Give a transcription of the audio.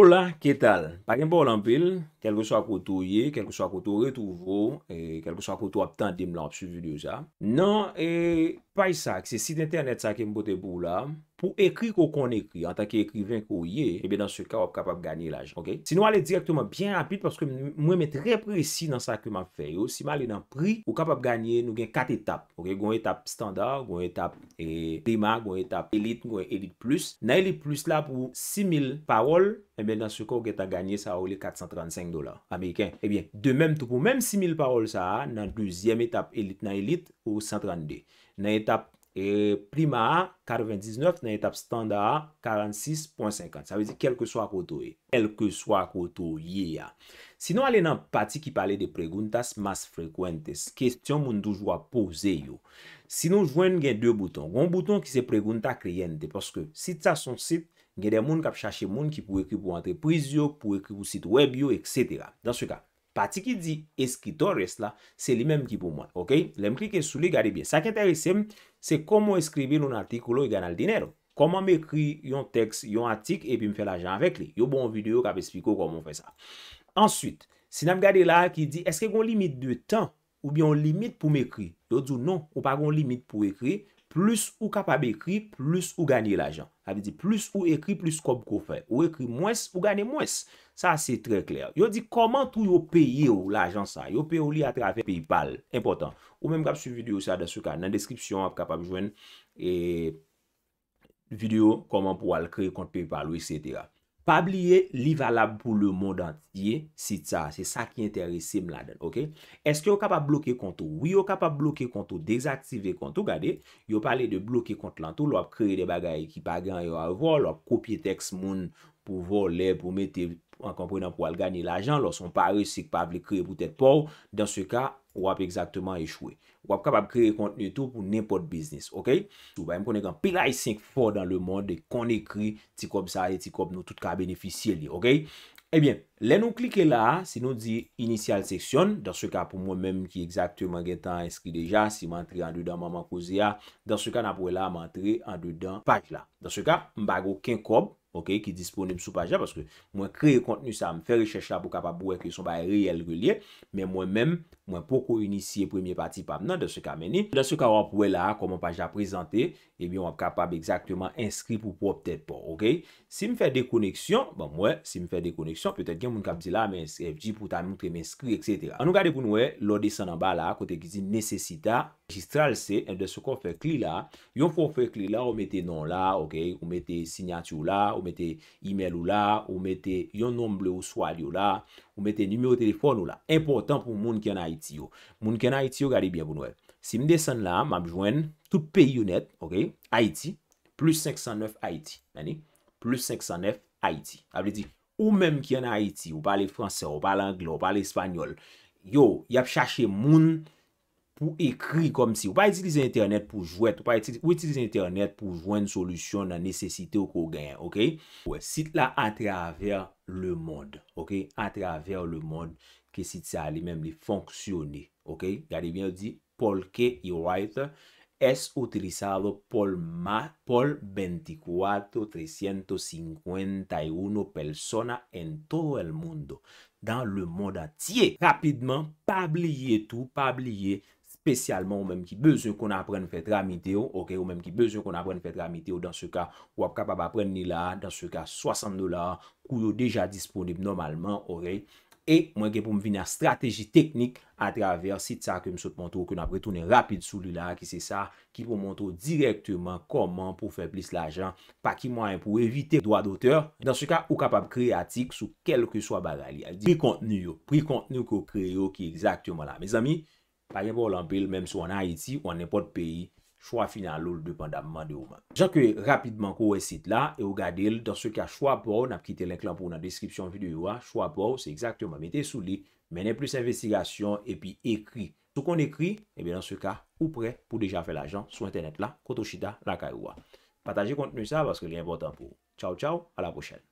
Ola, ketal? Pakembo olampil, kelkou sa koutou ye, kelkou sa koutou retouvo, e kelkou sa koutou ap tan dim la ap su videyo ja. Nan, e pay sak, se sit internet sa kembo te pou la, pou ekri kou kon ekri, an tan ki ekri vin kou ye, ebe eh dans sou ka wap kapap ganyi la jen, ok? Si nou ale direktouman byen apit, paske mwen met represi nan sa keman fe, yo, si mali nan pri, wap kapap ganyi, nou gen kat etap, ok? Gon etap standar, gon etap eh, demar, gon etap elit, gon etap elit plus, nan elit plus la pou 6.000 parol, ebe eh dans sou ka wap gen ta ganyi, sa wale 435 dolar, ameyken, ebe de menm tou pou menm 6.000 parol sa, nan dezyem etap elit nan elit, ou 132, nan etap standard, E prima a, 49 na etap standa a, 46.50 Sa vezi kelke swa koto e Kelke swa koto ye ya Sinon alen nan pati ki pale de preguntas mas frekwentes Kestyon moun toujwa pose yo Sinon jwen gen 2 bouton Gon bouton ki se preguntak reyende Poske sit sa son sit Gen de moun kap chache moun ki pou ekri pou antreprise yo Pou ekri pou sit web yo, etc Dansu ka Pati ki di eskrito res la, se li menm ki pou mwen. Ok, lem kri ke sou li gade bie. Sa ki enteresem, se koman eskribe yon artik ou lo yon gana l diner. Koman m ekri yon tekst, yon artik, e pi m fè la jen avèk li. Yo bon video kap espliko koman m fè sa. Ensuite, si nam gade la ki di, eske kon limite de tan, ou bi yon limite pou m ekri? Yo di nou, ou pa kon limite pou ekri? Plus ou kapab ekri, plus ou ganyi l'ajan. A vi di, plus ou ekri, plus kom ko fè. Ou ekri mwes, ou ganyi mwes. Sa, se tre kler. Yo di, koman tou yo peye ou l'ajan sa? Yo peye ou li atrave Paypal. Impotant. Ou menm kap su video sa desu ka. Nan deskripsyon ap kapab jwen. E video koman pou al kre kont Paypal ou etc. Pabliye li valab pou le moun dantye si ta. Se sa ki enteresim la den. Eske yo kapab blokye kontou? Oui yo kapab blokye kontou. Desaktive kontou gade. Yo pale de blokye kontou lantou. Lo ap kreye de bagay ki pa gen yo avol. Lo ap kopye tekst moun pou voler pou mete. An komprenan pou algani l ajan. Lo son pare si pabli kreye pou tete pou. Dans se ka... Ou ap ekzaktman e chwe. Ou ap kapab kre kontenye tou pou n'impot bisnis. Ok? Sou bay m konen kan pilay 5 for dan le mod de konen kri ti kob sa e ti kob nou tout ka beneficye li. Ok? Ebyen, eh le nou klike la, si nou di initial seksyon, dans se ka pou mwen menm ki ekzaktman gen tan eski deja, si man tre andou dan maman koze ya, dans se ka nan pou ela man tre andou dan pak la. Dans se ka, m bago ken kob. Ok, ki disponem sou paja Paske mwen kreye kontenu sa Mwen fè rechèche la pou kapap pou wèk Son ba reyèl relye Mwen mwen mèm, mwen pokou inisye Premier pati pa mnen, de sou ka meni De sou ka wèk pou wèk la, kon mwen paja prezante Ebyon eh wèk kapap exactement inskri pou pou Ptèd pou, ok Si mwen fè de koneksyon, bon mwen, si mwen fè de koneksyon Pètèd gen mwen kap di la, mwen inskri Poutan mwen mwen inskri, etc An nou gade pou nou wè, lò desan an ba la Kote ki di nesesita, jistral se En de sou ou mette e-mail ou la, ou mette yon nombre ou swal yo la, ou mette nime ou telefon ou la. Impotant pou moun ki an Aiti yo. Moun ki an Aiti yo gari bien pou nou e. Si m de san la, m ap jwen tout pe yon net, ok, Aiti, plus 509 Aiti, nani, plus 509 Aiti. Apre di, ou menm ki an Aiti, ou pale franse, ou pale anglo, pale espanyol, yo, yap chache moun, Ou ekri kom si. Ou pa etilize internet pou jwet. Ou etilize internet pou jwet n solusyon nan nesesite ou ko gen. Ok? Ou e sit la atraver le mod. Ok? Atraver le mod. Ke sit sa li menm li fonksyoni. Ok? Gari bia di. Paul K. E-writer. Es otilisado Paul Ma. Paul 24351. Persona ento el mundo. Dan le mod atiye. Rapidman. Pabliye tou. Pabliye tou. spesyalman ou menm ki bezon kon apren fèt ramite yo, ok, ou menm ki bezon kon apren fèt ramite yo, dans se ka ou ap kapab apren ni la, dans se ka 60 dolar, kou yo deja disponib normalman, ok, e, mwen gen pou m vina strategi teknik, atraver sit sa ke m sot mwontou, kon apre tonen rapide sou li la, ki se sa, ki pou mwontou direktman, koman pou fè plis la jan, pa ki mwen pou evite doa doteur, dans se ka ou kapab kreatik, sou kelke so ba rali, prikontenu yo, prikontenu ko kreyo, ki exaktyonman la, mez ami, Pa gen pou l'ampil, menm sou an Haiti, ou an nepot peyi, chwa finan loul, depan damman de ouman. Jok e rapidman kou esit la, e ou gade l, dans sou ka chwa pou ou, nap kite link lan pou ou nan deskripsyon videyo ou a, chwa pou ou, se exaktouman, mette sou li, menen plus investigasyon, epi ekri. Sou kon ekri, e ben dans sou ka, ou pre, pou deja fe l'ajan, sou internet la, kotochita laka ou a. Pataje kontenu sa, baske gen important pou ou. Chow chow, ala pochel.